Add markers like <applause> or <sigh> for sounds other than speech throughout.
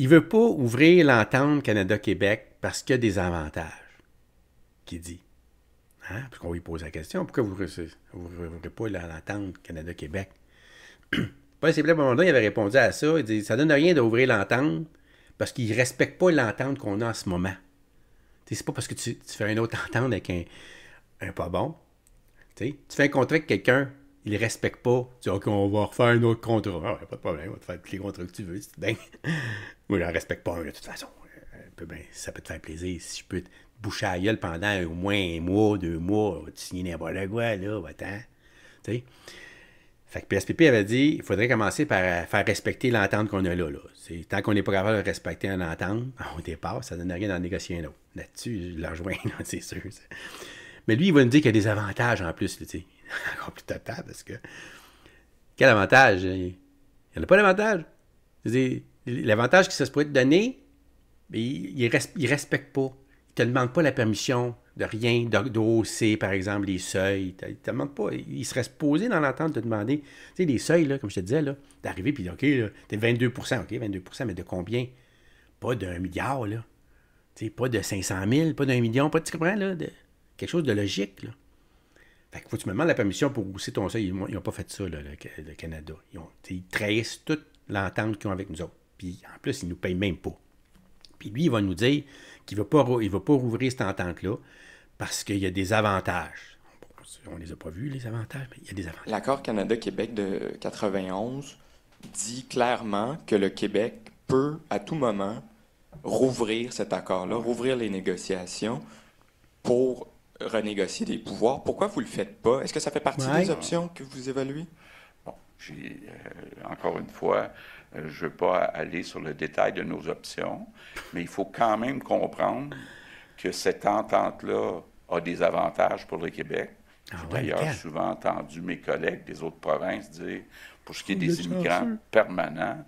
Il ne veut pas ouvrir l'entente Canada-Québec parce qu'il y a des avantages. Qui dit? Hein? Parce qu'on lui pose la question, pourquoi vous ne voulez pas l'entente Canada-Québec? <clears throat> possiblement, il avait répondu à ça. Il dit, ça donne rien d'ouvrir l'entente parce qu'il ne respecte pas l'entente qu'on a en ce moment. C'est pas parce que tu, fais un autre <laughs> entente avec un, pas bon. tu fais un contrat avec quelqu'un, il ne respecte pas. Tu dis, OK, on va refaire un autre contrat. Ah, pas de problème, on va te faire tous les contrats que tu veux. C'est dingue. Ben, <laughs> moi, je n'en respecte pas un, de toute façon. Euh, ben, ça peut te faire plaisir. Si je peux te boucher à la gueule pendant au moins un mois, deux mois, tu signes n'importe quoi, là, va-t'en. Tu sais? Fait que PSPP avait dit il faudrait commencer par euh, faire respecter l'entente qu'on a là. là. tant qu'on n'est pas capable de respecter une entente, <laughs> au départ, ça ne donne rien à négocier un autre. Là-dessus, je le <laughs> c'est sûr. Mais lui, il va nous dire qu'il y a des avantages en plus. <laughs> Encore plus total, parce que. Quel avantage hein? Il n'y en a pas d'avantage. L'avantage qui se pourrait te donner, il ne respecte pas te demande pas la permission de rien, d'hausser, par exemple, les seuils. Ils te demandent pas. Ils seraient supposé dans l'entente de te demander, tu sais, les seuils, comme je te disais, d'arriver puis OK, t'es 22 OK, 22 mais de combien? Pas d'un milliard, là. sais pas de 500 000, pas d'un million, pas de, tu comprends, quelque chose de logique, là. Fait que faut que tu me demandes la permission pour hausser ton seuil. Ils n'ont pas fait ça, là, le, Canada. Ils, trahissent toute l'entente qu'ils ont avec nous autres. Puis en plus, ils ne nous payent même pas. Puis lui, il va nous dire, il ne va, pas rouvrir cette entente-là parce qu'il y a des avantages. on ne les a pas vus, les avantages, mais il y a des avantages. L'accord Canada-Québec de 91 dit clairement que le Québec peut, à tout moment, rouvrir cet accord-là, rouvrir les négociations pour renégocier des pouvoirs. Pourquoi vous ne le faites pas? Est-ce que ça fait partie des options que vous évaluez? Euh, encore une fois, euh, je ne veux pas aller sur le détail de nos options, mais il faut quand même comprendre que cette entente-là a des avantages pour le Québec. Ah J'ai d'ailleurs souvent entendu mes collègues des autres provinces dire, pour ce qui est des immigrants permanents,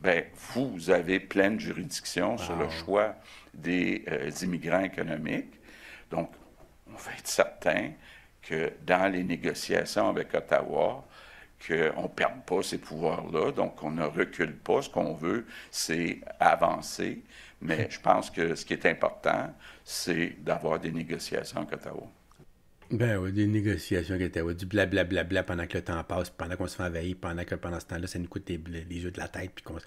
ben, vous avez pleine juridiction sur le choix des euh, immigrants économiques. Donc, on va être certain que dans les négociations avec Ottawa, qu'on ne perde pas ces pouvoirs-là, donc on ne recule pas. Ce qu'on veut, c'est avancer. Mais je pense que ce qui est important, c'est d'avoir des négociations avec Ottawa. Ben oui, des négociations avec Ottawa, du blablabla pendant que le temps passe, pendant qu'on se fait envahir, pendant que pendant ce temps-là, ça nous coûte les, yeux de la tête, puis qu'on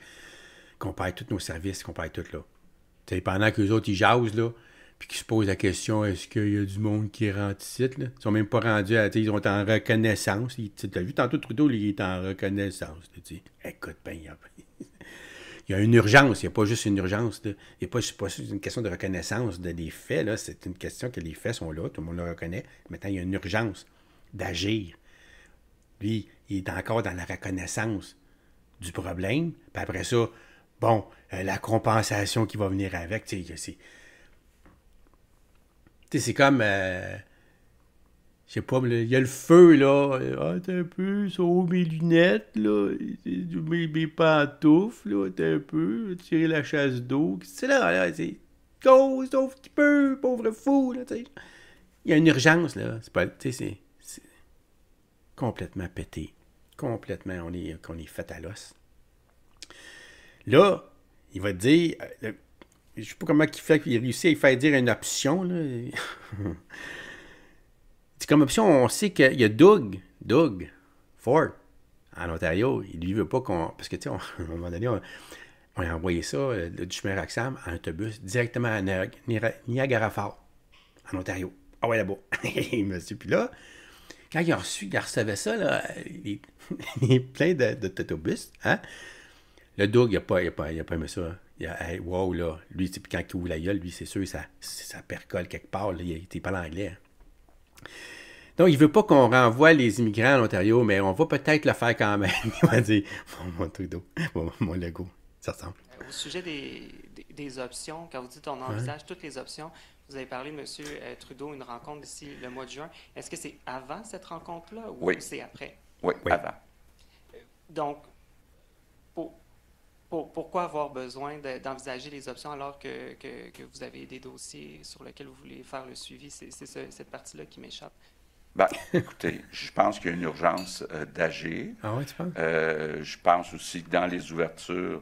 compare tous nos services, qu'on compare tout là. pendant que les autres, ils jasent, là, puis qui se posent la question est-ce qu'il y a du monde qui rentre ici là? Ils sont même pas rendus à. Ils sont en reconnaissance. Tu as vu tantôt Trudeau, il est en reconnaissance. Écoute, ben, <laughs> il y a. une urgence, il n'y a pas juste une urgence. Il n'y a pas juste une question de reconnaissance de, des faits. c'est une question que les faits sont là, tout le monde le reconnaît. Maintenant, il y a une urgence d'agir. Lui, il est encore dans la reconnaissance du problème. Puis après ça, bon, euh, la compensation qui va venir avec, tu c'est c'est comme. Euh, je sais pas, il y a le feu, là. Ah, un peu, sauve mes lunettes, là. Mes, pantoufles, là. t'es un peu, tirer la chasse d'eau. C'est là, là, c'est. Go, un petit peu, pauvre fou, là, tu sais. Il y a une urgence, là. C'est pas. Tu sais, c'est. Complètement pété. Complètement, on est, on est fait à l'os. Là, il va te dire, euh, je sais pas comment il fait qu'il réussit à lui faire dire une option. Là. <laughs> comme option, on sait qu'il y a Doug, Doug Ford, en Ontario. Il lui veut pas qu'on. Parce que, tu sais, <laughs> un moment donné, on, a envoyé ça du euh, chemin à en autobus directement à Niagara Falls, en Ontario. Ah ouais, là-bas. <laughs> Monsieur, puis là, quand il a reçu, il recevait ça, là, il, est plein d'autobus, hein? Le Doug, il n'a pas, a pas, il a pas aimé ça. Hein. Il a, wow, là. Lui, quand il ouvre la gueule, lui, c'est sûr, ça, ça percole quelque part. il n'était pas l'anglais. Hein. Donc, il ne veut pas qu'on renvoie les immigrants à l'Ontario, mais on va peut-être le faire quand même. <laughs> il va dire Mon, mon Trudeau, mon, mon Lego, ça ressemble. Au sujet des, options, quand vous dites on envisage toutes les options, vous avez parlé de M. Euh, Trudeau, une rencontre d'ici le mois de juin. Est-ce que c'est avant cette rencontre-là ou c'est après? Oui, oui, avant. Donc, pour, pourquoi avoir besoin d'envisager les options alors que, vous avez des dossiers sur lesquels vous voulez faire le suivi? C'est cette partie-là qui m'échappe. Ben, écoutez, je pense qu'il y a une urgence euh, d'agir. Ah oui, tu euh, je pense aussi dans les ouvertures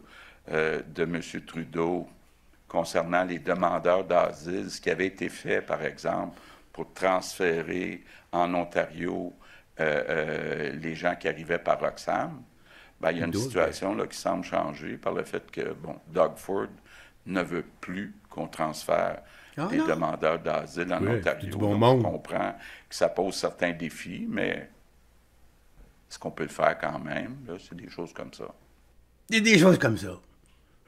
euh, de M. Trudeau concernant les demandeurs d'asile, ce qui avait été fait, par exemple, pour transférer en Ontario les gens qui arrivaient par Roxham, ben, il y a une situation là, qui semble changer par le fait que, bon, Doug ne veut plus qu'on transfère les ah, des demandeurs d'asile en Ontario. on comprend que ça pose certains défis, mais ce qu'on peut le faire quand même? C'est des choses comme ça. Des, choses comme ça.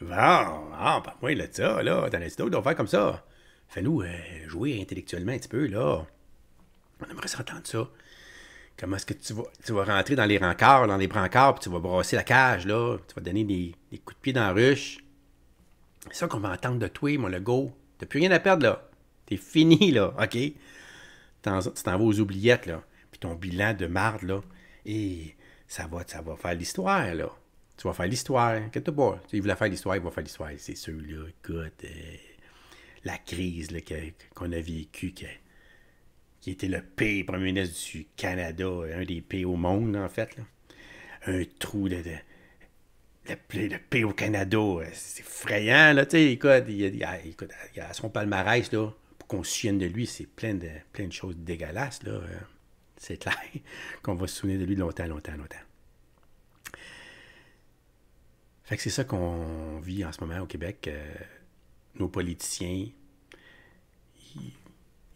Ah, ah pas moins de ça, là. T'en as d'autres faire comme ça. Fais-nous euh, jouer intellectuellement un petit peu, là. On aimerait s'entendre ça comment est-ce que tu vas, tu vas rentrer dans les rencarts, dans les brancards, puis tu vas brasser la cage, là. Tu vas donner des, coups de pied dans la ruche. C'est ça qu'on va entendre de toi, mon logo. T'as plus rien à perdre, là. T'es fini, là, OK? Tu t'en vas aux oubliettes, là. Puis ton bilan de marde, là. Et ça va, va faire l'histoire, là. Tu vas faire l'histoire. qu'est-ce que tu pas. Il voulait faire l'histoire, il va faire l'histoire. C'est sûr, là. Écoute, euh, la crise qu'on a vécue, que qui était le premier ministre du Canada, euh, un des pays au monde, en fait. Un trou de. de le, au Canada, euh, c'est effrayant, là, tu sais, écoute, il, a son palmarès, là, pour qu'on se souvienne de lui, c'est plein de, plein de choses dégueulasses, là. Euh, c'est clair <laughs> qu'on va se souvenir de lui longtemps, longtemps, longtemps. Fait que c'est ça qu'on vit en ce moment au Québec. nos politiciens,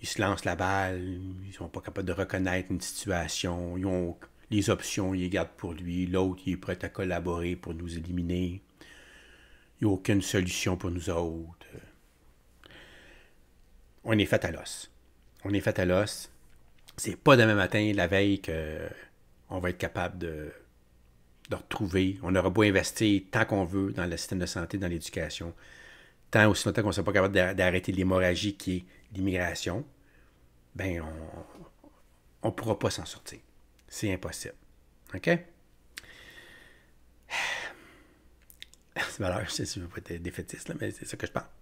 ils se lancent la balle, ils sont pas capables de reconnaître une situation, ils ont les options, ils les gardent pour lui, l'autre, il est prêt à collaborer pour nous éliminer. Il n'y a aucune solution pour nous autres. On est fait à l'os. On est fait à l'os. C'est pas demain matin, la veille, qu'on va être capable de, de retrouver. On aura beau investir tant qu'on veut dans le système de santé, dans l'éducation tant aussi longtemps qu'on ne sera pas capable d'arrêter l'hémorragie qui est l'immigration, ben on ne pourra pas s'en sortir. C'est impossible. OK? <sighs> C'est malheur, je sais <laughs> si pas être défaitiste, mais c'est ça que je pense.